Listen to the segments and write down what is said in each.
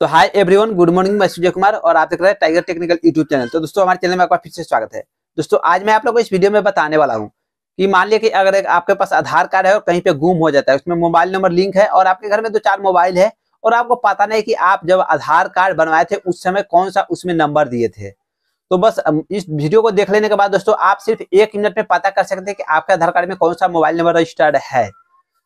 तो hi everyone good morning मैं सूर्य कुमार और आप देख रहे हैं टाइगर टेक्निकल यूट्यूब चैनल तो दोस्तों हमारे चैनल में आपका फिर से स्वागत है दोस्तों आज मैं आप लोगों को इस वीडियो में बताने वाला हूँ कि मान लिया कि अगर आपके पास आधार कार्ड है और कहीं पे गुम हो जाता है उसमें मोबाइल नंबर लिंक है और आपके घर में दो चार मोबाइल है और आपको पता नहीं कि आप जब आधार कार्ड बनवाए थे उस समय कौन सा उसमें नंबर दिए थे तो बस इस वीडियो को देख लेने के बाद दोस्तों आप सिर्फ एक मिनट में पता कर सकते हैं कि आपके आधार कार्ड में कौन सा मोबाइल नंबर रजिस्टर्ड है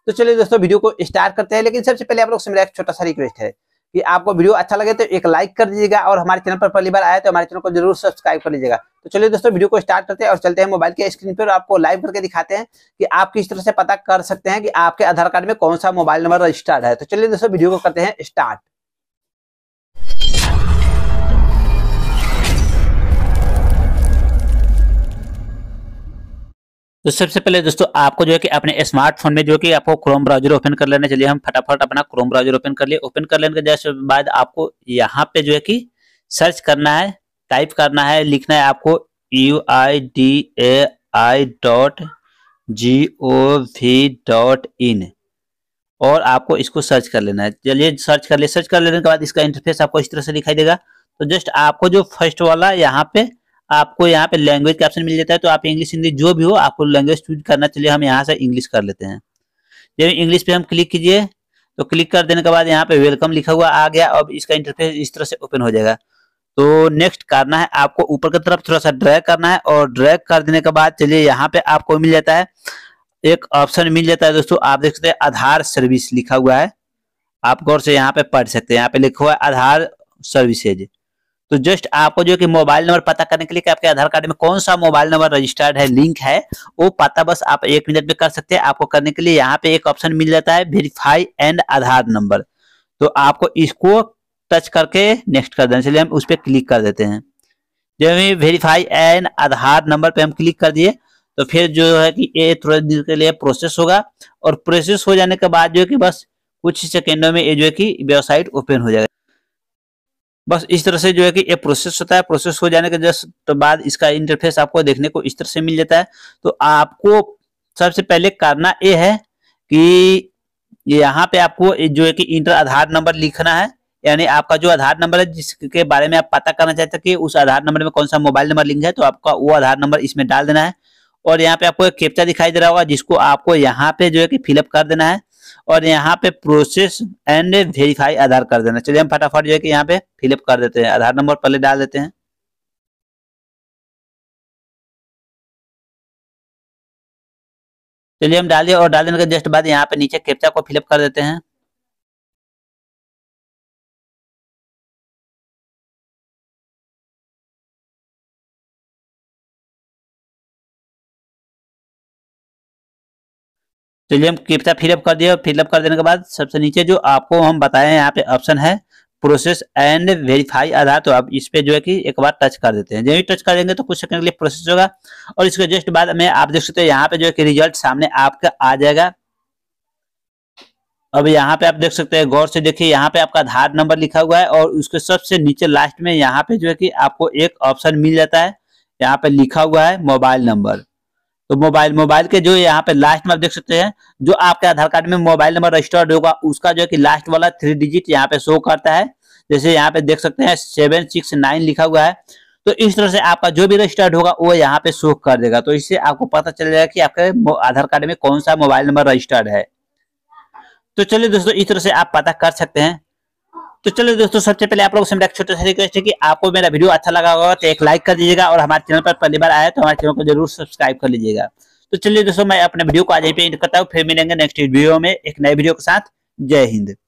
तो चलिए दोस्तों वीडियो को स्टार्ट करते हैं लेकिन सबसे पहले आप लोग से मेरा एक छोटा सा रिक्वेस्ट है कि आपको वीडियो अच्छा लगे तो एक लाइक कर दीजिएगा और हमारे चैनल पर पहली बार आया तो हमारे चैनल को जरूर सब्सक्राइब कर लीजिएगा तो चलिए दोस्तों वीडियो को स्टार्ट करते हैं और चलते हैं मोबाइल के स्क्रीन पर आपको लाइव करके दिखाते हैं कि आप किस तरह से पता कर सकते हैं कि आपके आधार कार्ड में कौन सा मोबाइल नंबर रजिस्टर्ड है तो चलिए दोस्तों वीडियो को करते हैं स्टार्ट तो सबसे पहले दोस्तों आपको जो है कि अपने स्मार्टफोन में जो कि आपको क्रोम ब्राउजर ओपन कर लेना चलिए हम फटाफट अपना क्रोम ब्राउजर ओपन कर लिए ओपन कर लेने के जैसे बाद आपको यहाँ पे जो है कि सर्च करना है टाइप करना है लिखना है आपको U I D A I dot G O V dot in और आपको इसको सर्च कर लेना है चलिए सर्च कर लिए सर्च कर लेने के बाद इसका इंटरफेस आपको इस तरह से दिखाई देगा तो जस्ट आपको जो फर्स्ट वाला यहाँ पे आपको यहाँ पे लैंग्वेज का ऑप्शन मिल जाता है तो आप इंग्लिश हिंदी जो भी हो आपको लैंग्वेज चूज करना चलिए हम यहाँ से इंग्लिश कर लेते हैं जब इंग्लिश पे हम क्लिक कीजिए तो क्लिक कर देने के बाद यहाँ पे वेलकम लिखा हुआ आ गया अब इसका इंटरफेस इस तरह से ओपन हो जाएगा तो नेक्स्ट करना है आपको ऊपर की तरफ थोड़ा सा ड्रैग करना है और ड्रैग कर देने के बाद चलिए यहाँ पे आपको मिल जाता है एक ऑप्शन मिल जाता है दोस्तों आप देख सकते हैं आधार सर्विस लिखा हुआ है आप गौर से यहाँ पे पढ़ सकते हैं यहाँ पे लिखा हुआ है आधार सर्विसेज तो जस्ट आपको जो कि मोबाइल नंबर पता करने के लिए कि आपके आधार कार्ड में कौन सा मोबाइल नंबर रजिस्टर्ड है लिंक है वो पता बस आप एक मिनट में कर सकते हैं आपको करने के लिए यहाँ पे एक ऑप्शन मिल जाता है वेरीफाई एंड आधार नंबर तो आपको इसको टच करके नेक्स्ट कर देना चलिए हम उस पर क्लिक कर देते हैं जब हमें वेरीफाई एंड आधार नंबर पे हम क्लिक कर दिए तो फिर जो है कि ये थोड़े दिन के लिए प्रोसेस होगा और प्रोसेस हो जाने के बाद जो है कि बस कुछ सेकेंडों में ये जो है कि वेबसाइट ओपन हो जाएगा बस इस तरह से जो है कि ये प्रोसेस होता है प्रोसेस हो जाने के जस्ट तो बाद इसका इंटरफेस आपको देखने को इस तरह से मिल जाता है तो आपको सबसे पहले करना ये है कि यहाँ पे आपको जो है कि इंटर आधार नंबर लिखना है यानी आपका जो आधार नंबर है जिसके बारे में आप पता करना चाहते हैं कि उस आधार नंबर में कौन सा मोबाइल नंबर लिंक है तो आपका वो आधार नंबर इसमें डाल देना है और यहाँ पे आपको एक कैप्चा दिखाई दे रहा होगा जिसको आपको यहाँ पे जो है कि फिलअप कर देना है और यहाँ पे प्रोसेस एंड वेरीफाई आधार कर देना चलिए हम फटाफट जो है कि यहाँ पे फिलअप कर देते हैं आधार नंबर पहले डाल देते हैं चलिए हम डालिए और डाल देने के जस्ट बाद यहाँ पे नीचे कैप्चा को फिलअप कर देते हैं चलिए हम कैप्चा फिलअप कर दिया फिलअप कर देने के बाद सबसे नीचे जो आपको हम बताए हैं यहाँ पे ऑप्शन है प्रोसेस एंड वेरीफाई आधार तो आप इस पे जो है कि एक बार टच कर देते हैं जब भी टच करेंगे तो कुछ सेकंड के लिए प्रोसेस होगा और इसके जस्ट बाद में आप देख सकते हैं यहाँ पे जो है कि रिजल्ट सामने आपका आ जाएगा अब यहाँ पे आप देख सकते हैं गौर से देखिए यहाँ पे आपका आधार नंबर लिखा हुआ है और उसके सबसे नीचे लास्ट में यहाँ पे जो है कि आपको एक ऑप्शन मिल जाता है यहाँ पे लिखा हुआ है मोबाइल नंबर तो मोबाइल मोबाइल के जो यहाँ पे लास्ट में आप देख सकते हैं जो आपके आधार कार्ड में मोबाइल नंबर रजिस्टर्ड होगा उसका जो है कि लास्ट वाला थ्री डिजिट यहाँ पे शो करता है जैसे यहाँ पे देख सकते हैं सेवन सिक्स नाइन लिखा हुआ है तो इस तरह से आपका जो भी रजिस्टर्ड होगा वो यहाँ पे शो कर देगा तो इससे आपको पता चल जाएगा कि आपके आधार कार्ड में कौन सा मोबाइल नंबर रजिस्टर्ड है तो चलिए दोस्तों इस तरह से आप पता कर सकते हैं तो चलिए दोस्तों सबसे पहले आप लोग से मेरा छोटा सा रिक्वेस्ट है कि आपको मेरा वीडियो अच्छा लगा होगा तो एक लाइक कर दीजिएगा और हमारे चैनल पर पहली बार आया तो हमारे चैनल को जरूर सब्सक्राइब कर लीजिएगा तो चलिए दोस्तों मैं अपने वीडियो को आज यहीं पे एंड करता हूँ फिर मिलेंगे नेक्स्ट वीडियो में एक नए वीडियो के साथ जय हिंद